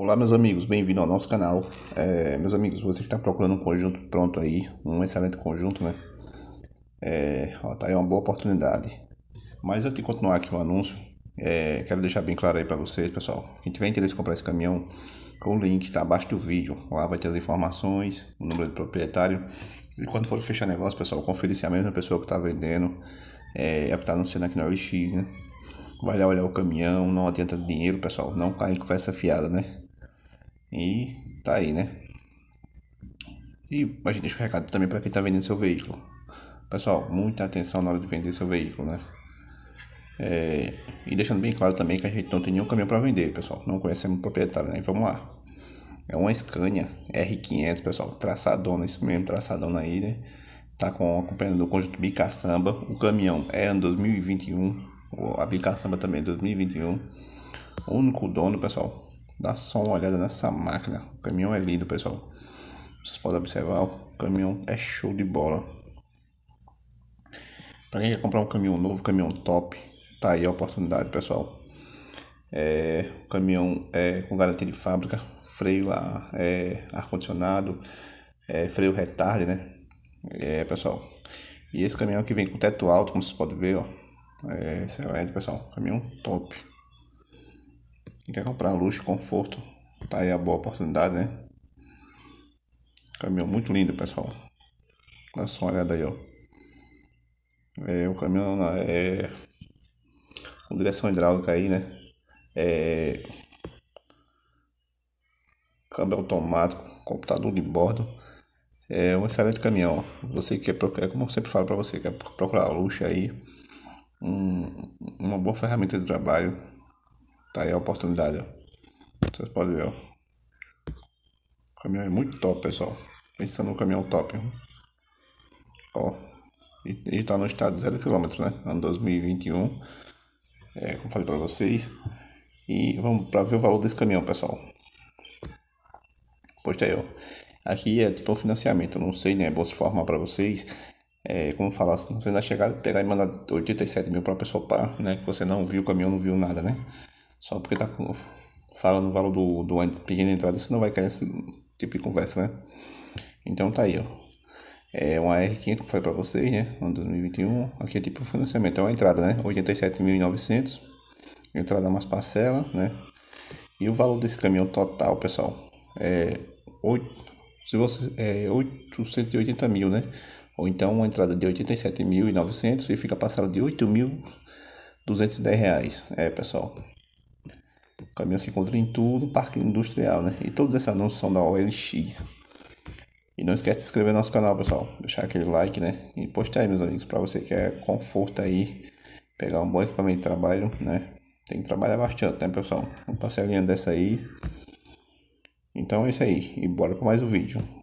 Olá meus amigos, bem-vindo ao nosso canal. É, meus amigos, você que está procurando um conjunto pronto aí, um excelente conjunto, né? É, ó, tá aí uma boa oportunidade. Mas antes de continuar aqui o anúncio, é, quero deixar bem claro aí para vocês, pessoal. Quem tiver interesse em comprar esse caminhão, o link está abaixo do vídeo. Lá vai ter as informações, o número do proprietário. E quando for fechar negócio, pessoal, conferir se é a mesma pessoa que está vendendo é, é que está anunciando aqui na LX, né? Vai lá olhar o caminhão, não adianta dinheiro, pessoal. Não cai com essa fiada, né? E tá aí, né? E a gente deixa o um recado também para quem está vendendo seu veículo. Pessoal, muita atenção na hora de vender seu veículo, né? É, e deixando bem claro também que a gente não tem nenhum caminhão para vender, pessoal. Não conhecemos é o proprietário, né? Vamos lá. É uma Scania R500, pessoal. Traçadona, isso mesmo, traçadona aí, né? Tá com acompanhando do conjunto Bicaçamba. O caminhão é ano 2021. A Bicaçamba também é 2021. O único dono, pessoal, Dá só uma olhada nessa máquina. O caminhão é lindo, pessoal. Vocês podem observar, o caminhão é show de bola. Para quem quer comprar um caminhão novo, caminhão top, tá aí a oportunidade, pessoal. É, o caminhão é com garantia de fábrica, freio é, ar-condicionado, é, freio retarde, né? É, pessoal. E esse caminhão que vem com teto alto, como vocês podem ver, ó. É excelente, pessoal. Caminhão top. Quem quer comprar luxo, conforto, tá aí a boa oportunidade, né? Caminhão muito lindo, pessoal. Dá só uma olhada aí, ó. É, o caminhão é. Com direção hidráulica aí, né? É. Câmbio automático, computador de bordo. É um excelente caminhão. Você quer procurar, é como eu sempre falo para você, quer procurar luxo aí. Um, uma boa ferramenta de trabalho Tá aí a oportunidade, ó. Vocês podem ver, ó. O caminhão é muito top, pessoal. Pensando no caminhão top, ó. E, e tá no estado zero km né? Ano 2021. É, como falei pra vocês. E vamos pra ver o valor desse caminhão, pessoal. Pois aí, ó. Aqui é tipo o financiamento, eu não sei, né? Bolsa bom forma pra vocês. É, como falar, se você na chegada pegar e mandar 87 mil pra pessoa parar, né? Que você não viu o caminhão, não viu nada, né? só porque tá falando o valor do, do pedindo entrada, você não vai cair nesse tipo de conversa, né? Então tá aí, ó. É uma R500 que eu falei pra vocês, né? Ano 2021. Aqui é tipo financiamento, é uma entrada, né? 87.900. Entrada mais parcela, né? E o valor desse caminhão total, pessoal, é 8, se você, é 880 mil, né? Ou então uma entrada de 87.900 e fica parcela de 8.210 reais. É, pessoal caminhão se encontra em tudo o parque industrial, né? E todos esses anúncios são da OLX. E não esquece de se inscrever no nosso canal, pessoal. Deixar aquele like, né? E postar aí, meus amigos, para você que é conforto aí. Pegar um bom equipamento de trabalho, né? Tem que trabalhar bastante, né, pessoal? Uma parcelinha dessa aí. Então é isso aí. E bora para mais um vídeo.